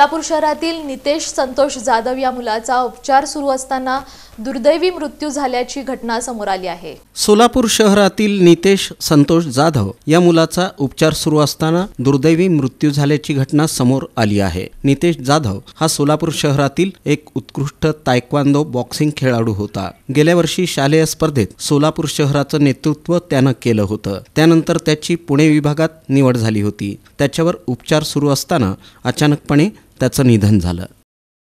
सोलापूर शहरातील नितेश संतोष जाधव या मुलाचा उपचार सुरू असताना दुर्दैवी मृत्यू झाल्याची घटना समोर आली आहे सोलापूर शहरातील नितेश संतोष जाधव या मुलाचा उपचार सुरू असताना दुर्दैवी मृत्यू झाल्याची घटना समोर आली आहे नितेश जाधव हा सोलापूर शहरातील एक उत्कृष्ट तायक्वांदो बॉक्सिंग खेळाडू होता गेल्या वर्षी शालेय स्पर्धेत सोलापूर शहराचं नेतृत्व त्यानं केलं होतं त्यानंतर त्याची पुणे विभागात निवड झाली होती त्याच्यावर उपचार सुरू असताना अचानकपणे त्याचं निधन झालं